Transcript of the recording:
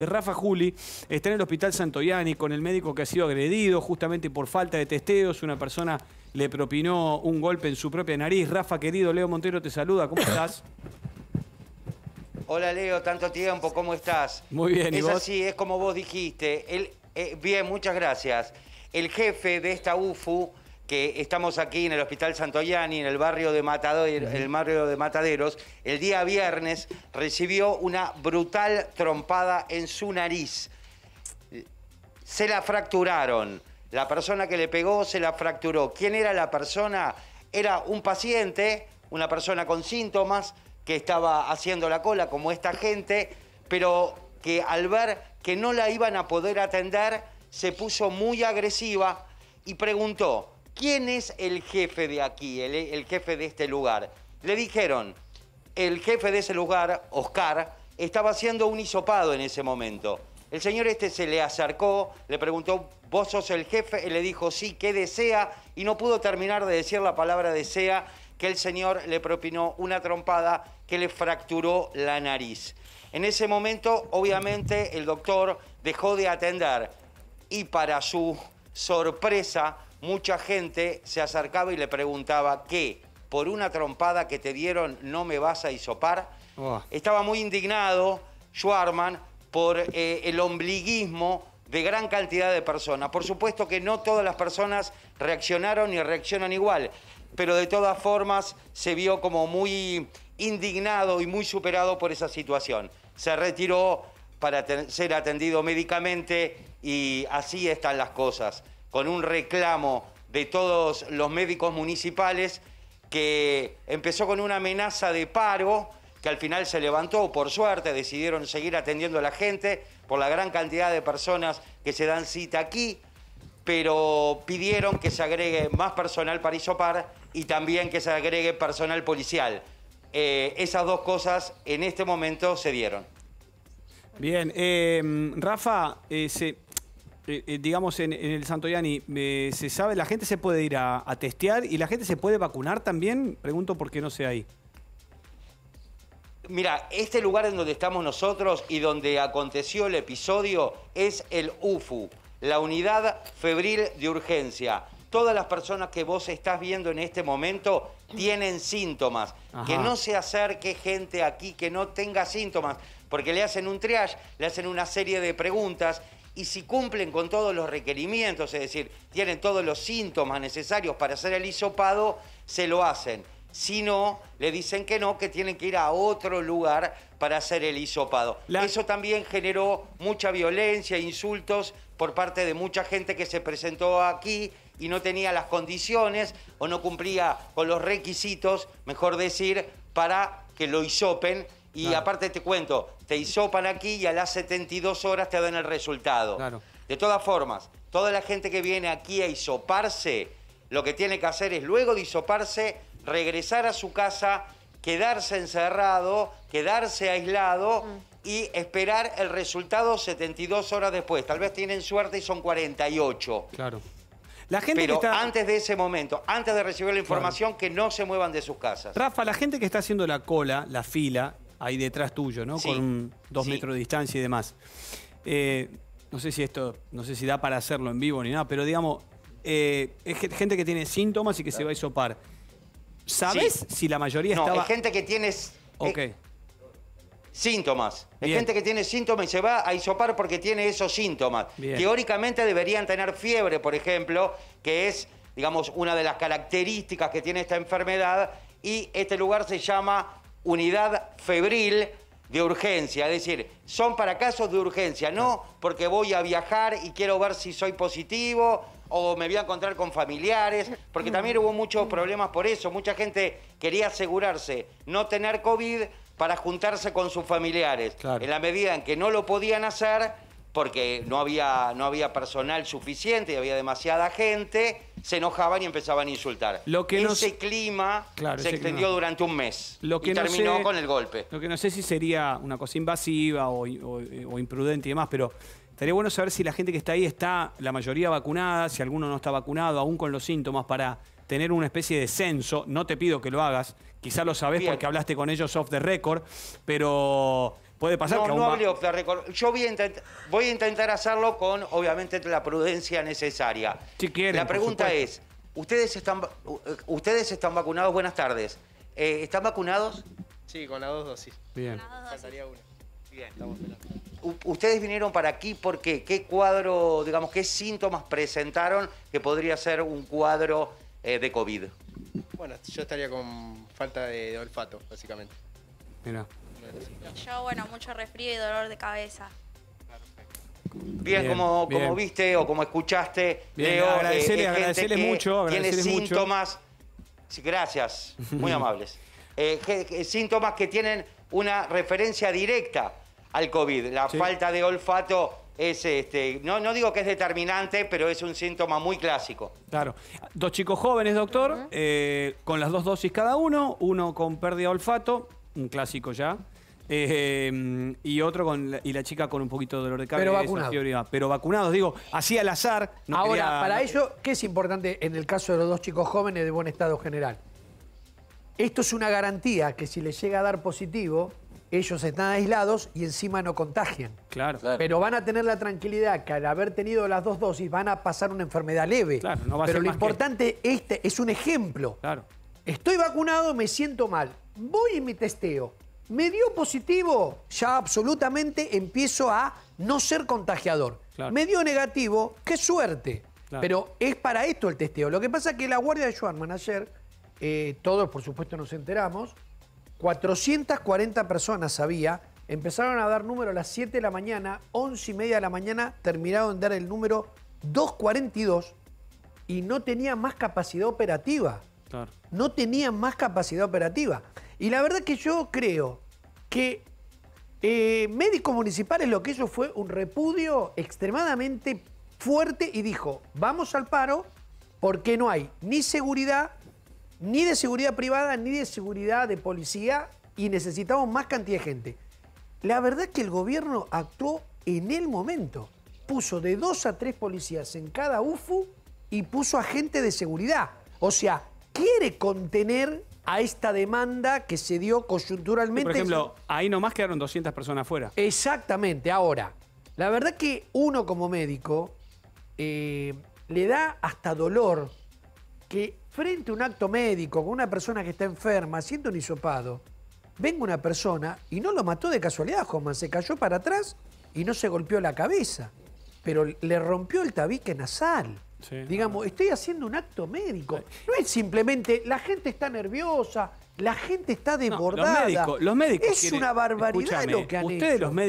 Rafa Juli está en el hospital Santoyani con el médico que ha sido agredido justamente por falta de testeos. Una persona le propinó un golpe en su propia nariz. Rafa, querido, Leo Montero te saluda. ¿Cómo estás? Hola Leo, tanto tiempo, ¿cómo estás? Muy bien, ¿y Es así, es como vos dijiste. Eh, bien, muchas gracias. El jefe de esta UFU que estamos aquí en el Hospital Santoyani, en el barrio de, Mataderos, el barrio de Mataderos, el día viernes recibió una brutal trompada en su nariz. Se la fracturaron. La persona que le pegó se la fracturó. ¿Quién era la persona? Era un paciente, una persona con síntomas que estaba haciendo la cola como esta gente, pero que al ver que no la iban a poder atender, se puso muy agresiva y preguntó, ¿quién es el jefe de aquí, el, jefe de este lugar? Le dijeron, el jefe de ese lugar, Oscar, estaba haciendo un hisopado en ese momento. El señor este se le acercó, le preguntó, ¿vos sos el jefe? Y le dijo, sí, ¿qué desea? Y no pudo terminar de decir la palabra desea, que el señor le propinó una trompada que le fracturó la nariz. En ese momento, obviamente, el doctor dejó de atender y para su sorpresa, mucha gente se acercaba y le preguntaba qué, por una trompada que te dieron no me vas a hisopar. Estaba muy indignado Schwarman por eh, el ombliguismo de gran cantidad de personas. Por supuesto que no todas las personas reaccionaron y reaccionan igual, pero de todas formas se vio como muy indignado y muy superado por esa situación. Se retiró para ser atendido médicamente y así están las cosas con un reclamo de todos los médicos municipales que empezó con una amenaza de paro que al final se levantó, por suerte, decidieron seguir atendiendo a la gente por la gran cantidad de personas que se dan cita aquí, pero pidieron que se agregue más personal para isopar y también que se agregue personal policial. Eh, esas dos cosas en este momento se dieron. Bien, eh, Rafa, eh, eh, eh, digamos, en, el Santoyani, eh, ¿se sabe, la gente se puede ir a, testear y la gente se puede vacunar también? Pregunto por qué no se ahí. Mira, este lugar en donde estamos nosotros y donde aconteció el episodio es el UFU, la Unidad Febril de Urgencia. Todas las personas que vos estás viendo en este momento tienen síntomas. Que no se acerque gente aquí que no tenga síntomas, porque le hacen un triage, le hacen una serie de preguntas y si cumplen con todos los requerimientos, es decir, tienen todos los síntomas necesarios para hacer el hisopado, se lo hacen. Si no, le dicen que no, que tienen que ir a otro lugar para hacer el hisopado. Eso también generó mucha violencia, insultos por parte de mucha gente que se presentó aquí y no tenía las condiciones o no cumplía con los requisitos, mejor decir, para que lo hisopen y aparte te cuento, te hisopan aquí y a las 72 horas te dan el resultado. Claro. De todas formas, toda la gente que viene aquí a hisoparse, lo que tiene que hacer es luego de hisoparse, regresar a su casa, quedarse encerrado, quedarse aislado mm. y esperar el resultado 72 horas después. Tal vez tienen suerte y son 48. Claro. La gente Pero está... antes de ese momento, antes de recibir la información, que no se muevan de sus casas. Rafa, la gente que está haciendo la cola, la fila, ahí detrás tuyo, ¿no? Con dos metros de distancia y demás. Eh, no sé si esto, no sé si da para hacerlo en vivo ni nada, pero digamos, eh, es gente que tiene síntomas y que se va a hisopar. ¿Sabes si la mayoría estaba...? No, gente que tiene... Eh, ok. síntomas. Hay gente que tiene síntomas y se va a hisopar porque tiene esos síntomas. Teóricamente deberían tener fiebre, por ejemplo, que es, digamos, una de las características que tiene esta enfermedad. Y este lugar se llama unidad febril de urgencia, es decir, son para casos de urgencia, no porque voy a viajar y quiero ver si soy positivo o me voy a encontrar con familiares, porque también hubo muchos problemas por eso, mucha gente quería asegurarse no tener COVID para juntarse con sus familiares, en la medida en que no lo podían hacer porque no había, no había personal suficiente y había demasiada gente, se enojaban y empezaban a insultar. ese clima se extendió durante un mes Lo que terminó con el golpe. Lo que no sé si sería una cosa invasiva o, imprudente y demás, pero estaría bueno saber si la gente que está ahí está, la mayoría vacunada, si alguno no está vacunado, aún con los síntomas, para tener una especie de censo. No te pido que lo hagas, quizás lo sabes porque hablaste con ellos off the record, pero Puede pasar no, que no hablé Yo voy a, intentar, hacerlo con, obviamente, la prudencia necesaria. Si quieren, la pregunta es, ¿ustedes están, eh, ustedes están vacunados? Buenas tardes. Eh, ¿Están vacunados? Sí, con las dos dosis. Bien. Faltaría una. Bien. Estamos ustedes vinieron para aquí por qué cuadro, digamos, qué síntomas presentaron que podría ser un cuadro eh, de COVID. Bueno, yo estaría con falta de olfato, básicamente. Mira yo, bueno, mucho resfrío y dolor de cabeza. Bien, como, como, viste o como escuchaste, Leo, eh, agradecele, eh, mucho, tiene síntomas, gracias, muy amables, eh, síntomas que tienen una referencia directa al COVID. La falta de olfato es, este, no, no digo que es determinante, pero es un síntoma muy clásico. Claro. Dos chicos jóvenes, doctor, con las dos dosis cada uno, uno con pérdida de olfato, un clásico ya. Em, y otro con la, chica con un poquito de dolor de cabeza. Pero vacunados. Pero vacunados, digo, así al azar. Ahora, para ello, ¿qué es importante en el caso de los dos chicos jóvenes de buen estado general? Esto es una garantía que si les llega a dar positivo, ellos están aislados y encima no contagian. Claro. Pero van a tener la tranquilidad que al haber tenido las dos dosis van a pasar una enfermedad leve. Claro, no va a Pero lo importante este es un ejemplo. Claro. Estoy vacunado, me siento mal. Voy y mi testeo. Me dio positivo, ya absolutamente empiezo a no ser contagiador. Medio Me dio negativo, qué suerte. Pero es para esto el testeo. Lo que pasa es que la guardia de Schwarman ayer, eh, todos por supuesto nos enteramos, 440 personas había, empezaron a dar número a las 7 de la mañana, 11 y media de la mañana, terminaron de dar el número 242 y no tenía más capacidad operativa. No tenía más capacidad operativa. Y la verdad que yo creo que eh, médicos municipales lo que hizo fue un repudio extremadamente fuerte y dijo, vamos al paro porque no hay ni seguridad, ni de seguridad privada, ni de seguridad de policía y necesitamos más cantidad de gente. La verdad es que el gobierno actuó en el momento. Puso de dos a tres policías en cada UFU y puso agente de seguridad. O sea, quiere contener a esta demanda que se dio coyunturalmente. Por ejemplo, ahí nomás quedaron 200 personas afuera. Exactamente, ahora, la verdad que uno como médico eh, le da hasta dolor que frente a un acto médico con una persona que está enferma, haciendo un hisopado, venga una persona y no lo mató de casualidad, Joman, se cayó para atrás y no se golpeó la cabeza, pero le rompió el tabique nasal. Digamos, estoy haciendo un acto médico. No es simplemente la gente está nerviosa, la gente está desbordada. los médicos, los médicos es una barbaridad lo que han ustedes los médicos